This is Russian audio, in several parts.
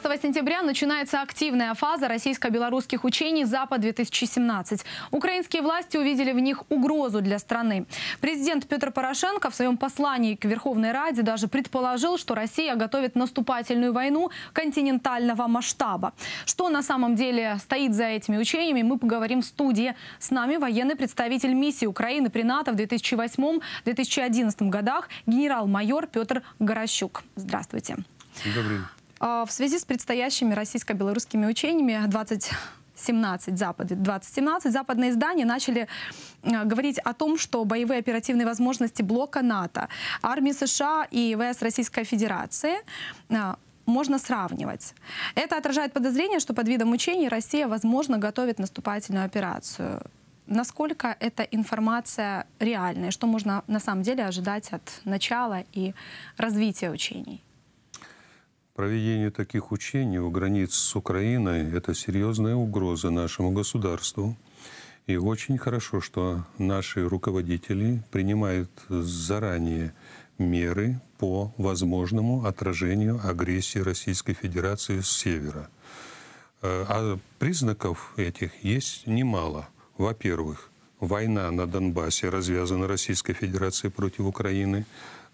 14 сентября начинается активная фаза российско-белорусских учений «Запад-2017». Украинские власти увидели в них угрозу для страны. Президент Петр Порошенко в своем послании к Верховной Раде даже предположил, что Россия готовит наступательную войну континентального масштаба. Что на самом деле стоит за этими учениями, мы поговорим в студии. С нами военный представитель миссии Украины при НАТО в 2008-2011 годах генерал-майор Петр Горощук. Здравствуйте. Добрый день. А, в связи с предстоящими российско-белорусскими учениями 2017 17 Запад, 2017 западные издания начали э, говорить о том, что боевые оперативные возможности блока НАТО, армии США и ВС Российской Федерации э, можно сравнивать. Это отражает подозрение, что под видом учений Россия, возможно, готовит наступательную операцию. Насколько эта информация реальная? Что можно на самом деле ожидать от начала и развития учений? Проведение таких учений у границ с Украиной – это серьезная угроза нашему государству. И очень хорошо, что наши руководители принимают заранее меры по возможному отражению агрессии Российской Федерации с севера. Э, а признаков этих есть немало. Во-первых, война на Донбассе развязана Российской Федерацией против Украины,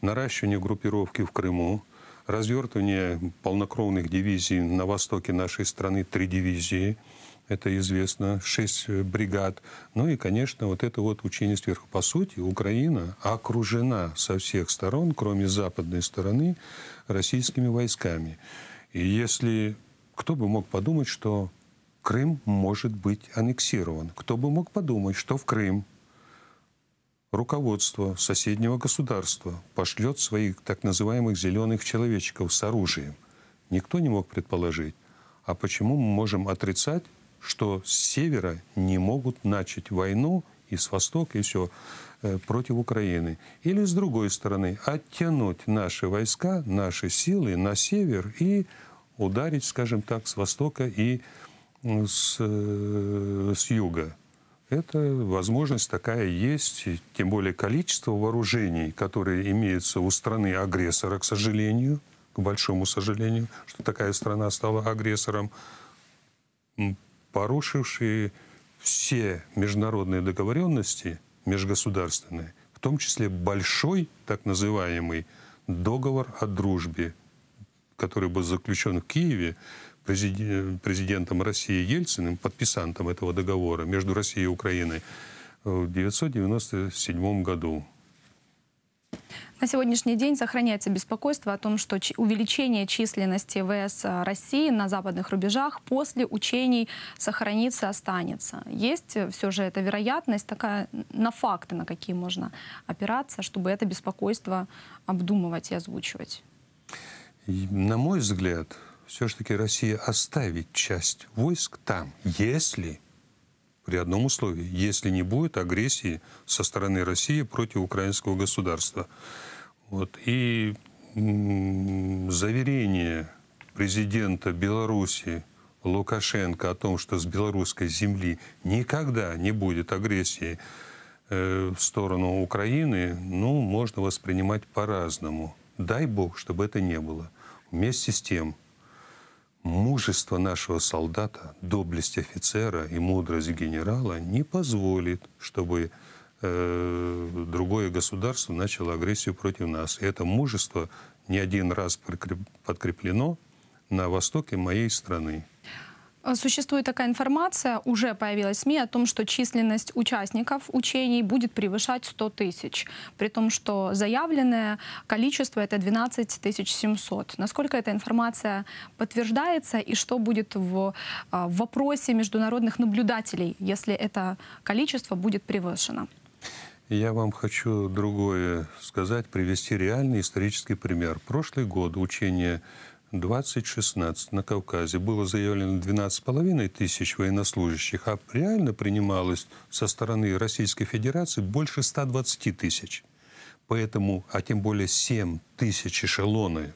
наращивание группировки в Крыму – развертывание полнокровных дивизий на востоке нашей страны, три дивизии, это известно, шесть э, бригад. Ну и, конечно, вот это вот учение сверху. По сути, Украина окружена со всех сторон, кроме западной стороны, российскими войсками. И если кто бы мог подумать, что Крым может быть аннексирован? Кто бы мог подумать, что в Крым руководство соседнего государства пошлет своих так называемых «зеленых человечков» с оружием. Никто не мог предположить. А почему мы можем отрицать, что с севера не могут начать войну и с востока, и все, э, против Украины? Или с другой стороны, оттянуть наши войска, наши силы на север и ударить, скажем так, с востока и с, э, с юга? Это возможность такая есть, тем более количество вооружений, которые имеются у страны-агрессора, к сожалению, к большому сожалению, что такая страна стала агрессором, порушившей все международные договоренности межгосударственные, в том числе большой, так называемый, договор о дружбе, который был заключен в Киеве президентом России Ельциным, подписантом этого договора между Россией и Украиной э, в 1997 году. На сегодняшний день сохраняется беспокойство о том, что увеличение численности ВС э, России на западных рубежах после учений сохранится, останется. Есть э, все же эта вероятность, такая на факты, на какие можно опираться, чтобы это беспокойство обдумывать и озвучивать? На мой взгляд, все-таки Россия оставить часть войск там, если, при одном условии, если не будет агрессии со стороны России против украинского государства. Вот. И заверение президента Беларуси Лукашенко о том, что с белорусской земли никогда не будет агрессии э, в сторону Украины, ну, можно воспринимать по-разному. Дай бог, чтобы это не было. Вместе с тем, мужество нашего солдата, доблесть офицера и мудрость генерала не позволит, чтобы э, другое государство начало агрессию против нас. И это мужество не один раз подкреплено на востоке моей страны. Э, существует такая информация, уже появилась в СМИ, о том, что численность участников учений будет превышать 100 тысяч, при том, что заявленное количество это 12 700. Насколько эта информация подтверждается и что будет в, э, в вопросе международных наблюдателей, если это количество будет превышено? Я вам хочу другое сказать, привести реальный исторический пример. Прошлый год учения. 2016 на Кавказе было заявлено 12,5 тысяч военнослужащих, а реально принималось со стороны Российской Федерации больше 120 тысяч. Поэтому, а тем более 7 тысяч эшелоны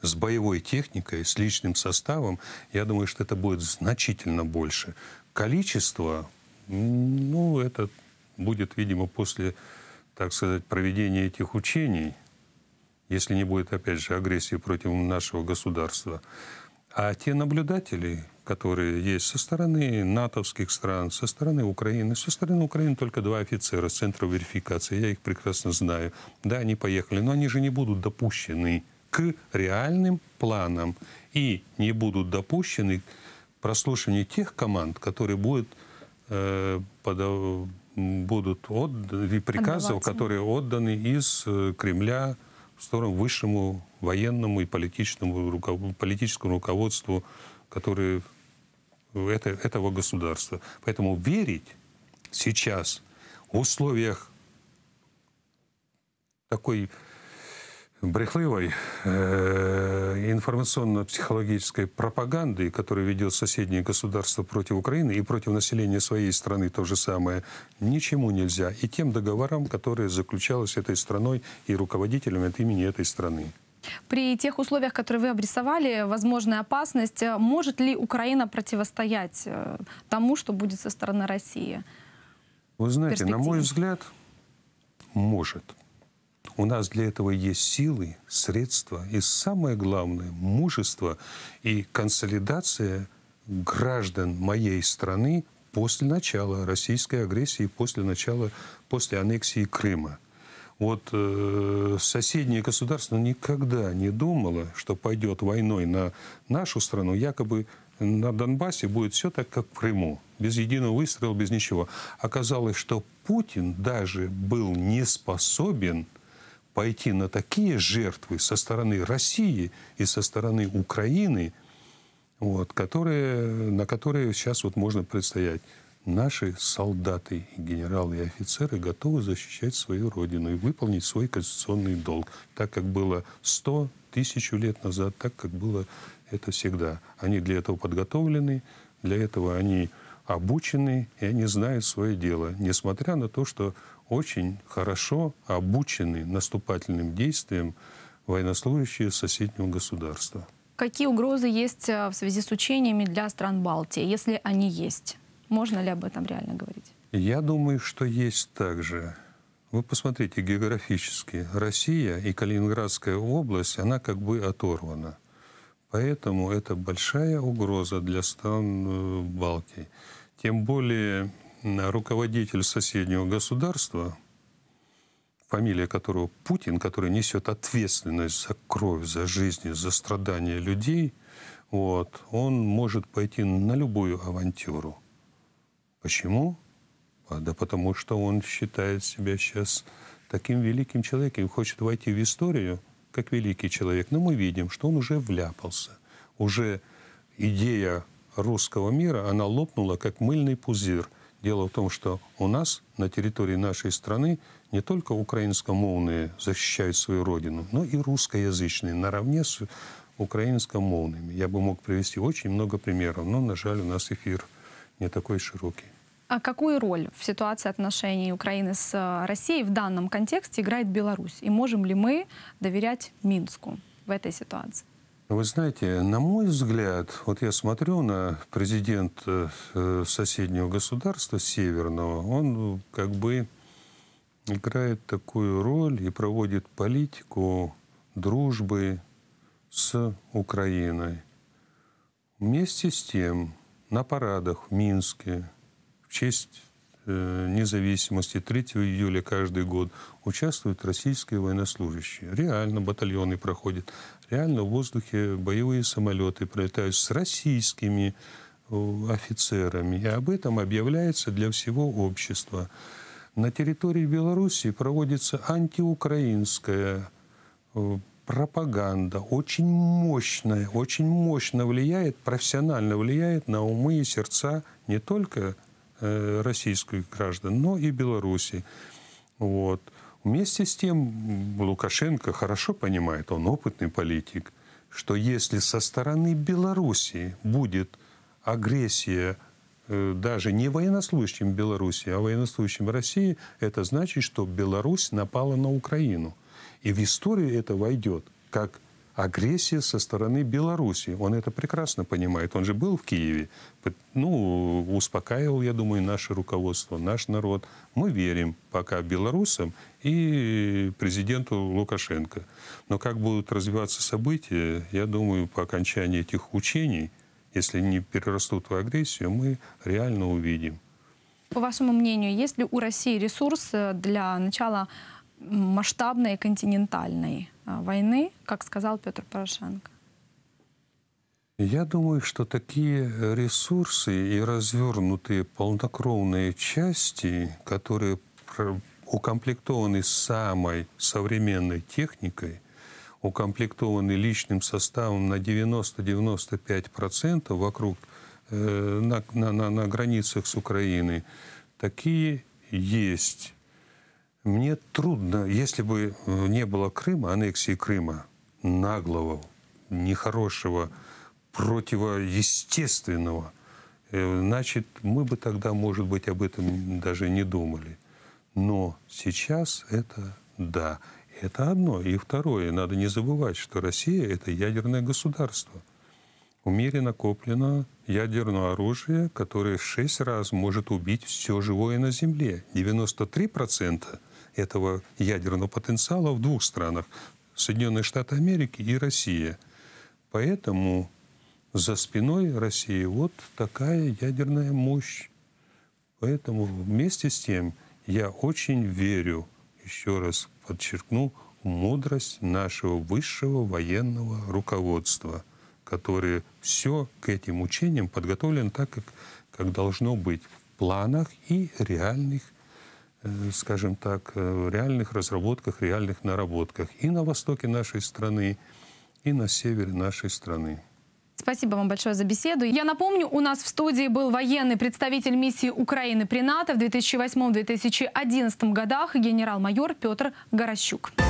с боевой техникой, с личным составом, я думаю, что это будет значительно больше. Количество, ну, это будет, видимо, после, так сказать, проведения этих учений – если не будет, опять же, агрессии против нашего государства. А те наблюдатели, которые есть со стороны натовских стран, со стороны Украины, со стороны Украины только два офицера центра верификации, я их прекрасно знаю. Да, они поехали, но они же не будут допущены к реальным планам и не будут допущены прослушиванию тех команд, которые э, будут, э, подав... будут отданы, приказов, Отдаваться. которые отданы из э, Кремля в сторону высшему военному и политическому, руков... политическому руководству, которые это, этого государства. Поэтому верить сейчас в условиях такой брехливой э, информационно-психологической пропаганды, которую ведет соседние государства против Украины и против населения своей страны то же самое, ничему нельзя. И тем договорам, которые заключалось этой страной и руководителями от имени этой страны. При тех условиях, которые вы обрисовали, возможная опасность, э, может ли Украина противостоять э, тому, что будет со стороны России? Вы знаете, на мой взгляд, может. У нас для этого есть силы, средства и, самое главное, мужество и консолидация граждан моей страны после начала российской агрессии, после начала, после аннексии Крыма. Вот э, соседнее государство никогда не думало, что пойдет войной на нашу страну, якобы на Донбассе будет все так, как в Крыму, без единого выстрела, без ничего. Оказалось, что Путин даже был не способен пойти на такие жертвы со стороны России и со стороны Украины, вот, которые, на которые сейчас вот можно предстоять. Наши солдаты, генералы и офицеры готовы защищать свою родину и выполнить свой конституционный долг, так как было 100 тысячу лет назад, так как было это всегда. Они для этого подготовлены, для этого они обучены, и они знают свое дело, несмотря на то, что очень хорошо обучены наступательным действиям военнослужащие соседнего государства. Какие угрозы есть э, в связи с учениями для стран Балтии, если они есть? Можно ли об этом реально говорить? Я думаю, что есть также. Вы посмотрите географически. Россия и Калининградская область, она как бы оторвана. Поэтому это большая угроза для стран э, Балтии. Тем более руководитель соседнего государства, фамилия которого Путин, который несет ответственность за кровь, за жизнь, за страдания людей, вот, он может пойти на любую авантюру. Почему? А, да потому что он считает себя сейчас таким великим человеком, хочет войти в историю – как великий человек, но мы видим, что он уже вляпался. Уже идея русского мира, она лопнула, как мыльный пузырь. Дело в том, что у нас, на территории нашей страны, не только украинскомовные защищают свою родину, но и русскоязычные наравне с украинскомовными. Я бы мог привести очень много примеров, но, на жаль, у нас эфир не такой широкий. А какую роль в ситуации отношений Украины с э, Россией в данном контексте играет Беларусь? И можем ли мы доверять Минску в этой ситуации? Вы знаете, на мой взгляд, вот я смотрю на президента э, э, соседнего государства северного, он ну, как бы играет такую роль и проводит политику дружбы с Украиной. Вместе с тем на парадах в Минске – честь э, независимости 3 июля каждый год участвуют российские военнослужащие. Реально батальоны проходят, реально в воздухе боевые самолеты пролетают с российскими э, офицерами. И об этом объявляется для всего общества. На территории Беларуси проводится антиукраинская э, пропаганда очень мощная, очень мощно влияет, профессионально влияет на умы и сердца не только Э, российских граждан, но и Беларуси. Вот. Вместе с тем Лукашенко хорошо понимает, он опытный политик, что если со стороны Беларуси будет агрессия э, даже не военнослужащим Беларуси, а военнослужащим России, это значит, что Беларусь напала на Украину. И в историю это войдет как агрессия со стороны Беларуси. Он это прекрасно понимает. Он же был в Киеве. Ну, успокаивал, я думаю, наше руководство, наш народ. Мы верим пока белорусам и президенту Лукашенко. Но как будут развиваться события, я думаю, по окончании этих учений, если не перерастут в агрессию, мы реально увидим. По вашему мнению, есть ли у России ресурс для начала масштабной континентальной а, войны, как сказал Петр Порошенко? Я думаю, что такие ресурсы и развернутые полнокровные части, которые укомплектованы самой современной техникой, укомплектованы личным составом на 90-95% вокруг, э, на, на, на, на границах с Украиной, такие есть. Мне трудно, если бы э, не было Крыма, аннексии Крыма, наглого, нехорошего, противоестественного, э, значит, мы бы тогда, может быть, об этом даже не думали. Но сейчас это да. Это одно. И второе, надо не забывать, что Россия – это ядерное государство. В мире накоплено ядерное оружие, которое в шесть раз может убить все живое на Земле. 93% этого ядерного потенциала в двух странах – Соединенные Штаты Америки и Россия. Поэтому за спиной России вот такая ядерная мощь. Поэтому вместе с тем я очень верю, еще раз подчеркну, в мудрость нашего высшего военного руководства, которое все к этим учениям подготовлено так, как, как должно быть в планах и реальных Э, скажем так, э, в реальных разработках, реальных наработках и на востоке нашей страны, и на севере нашей страны. Спасибо вам большое за беседу. Я напомню, у нас в студии был военный представитель миссии Украины при НАТО в 2008-2011 годах генерал-майор Петр Горощук.